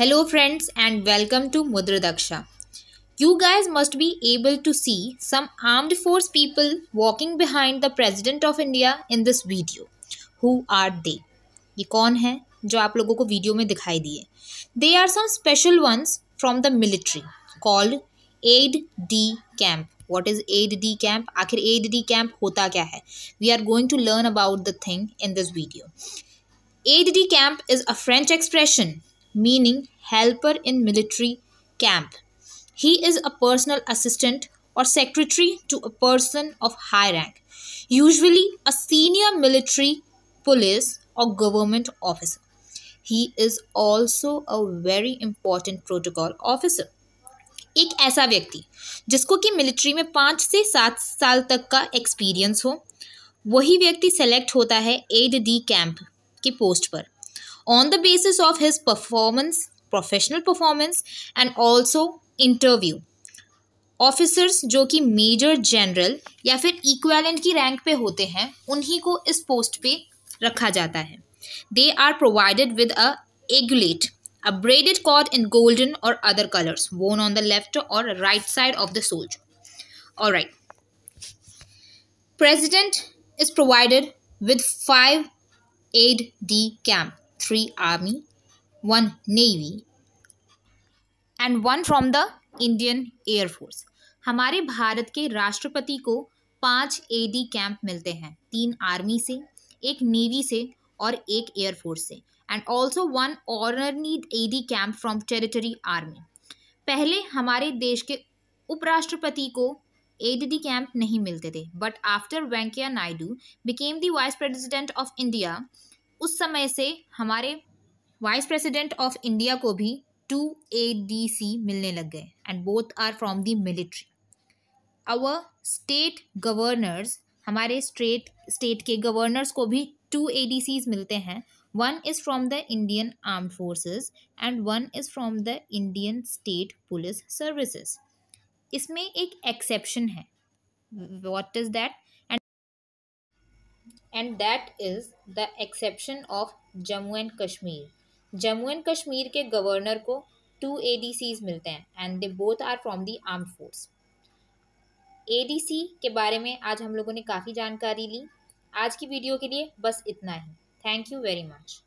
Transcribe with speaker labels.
Speaker 1: Hello friends and welcome to Mudra Daksha. You guys must be able to see some armed force people walking behind the President of India in this video. Who are they? ये कौन है जो आप लोगों को video में दिखाई दिए They are some special ones from the military called aide de camp what is aide de camp आखिर एड डी कैंप होता क्या है We are going to learn about the thing in this video. Aide de camp is a French meaning helper in military camp. He is a personal assistant or secretary to a person of high rank, usually a senior military, police, or government officer. He is also a very important protocol officer. एक ऐसा व्यक्ति जिसको कि military में पाँच से सात साल तक का एक्सपीरियंस हो वही व्यक्ति सेलेक्ट होता है एड डी कैंप की पोस्ट पर on the basis of his performance, professional performance, and also interview officers जो कि मेजर जनरल या फिर इक्वेलेंट की रैंक पे होते हैं उन्हीं को इस पोस्ट पे रखा जाता है they are provided with a aiguillette a braided cord in golden और other colours worn on the left और right side of the soldier और right president is provided with five aide de camp three army, one navy, and one from the indian air force हमारे भारत के राष्ट्रपति को पांच AD camp मिलते हैं तीन आर्मी से एक नेवी से और एक एयरफोर्स से and also one honorary aide de camp from territory army पहले हमारे देश के उपराष्ट्रपति को एडीडी कैंप नहीं मिलते थे but after Venkaiah Naidu became the vice president of India उस समय से हमारे वाइस प्रेसिडेंट ऑफ इंडिया को भी टू ए डी सी मिलने लग गए and both are from the military our state governors हमारे स्टेट स्टेट के गवर्नर्स को भी टू ए डी सीज मिलते हैं one is from the Indian armed forces and one is from the Indian state police services इसमें एक exception है what is that and that is the exception of Jammu and Kashmir Jammu and Kashmir के governor को two A D Cs मिलते हैं and they both are from the armed force A D C के बारे में आज हम लोगों ने काफ़ी जानकारी ली आज की वीडियो के लिए बस इतना ही थैंक यू वेरी मच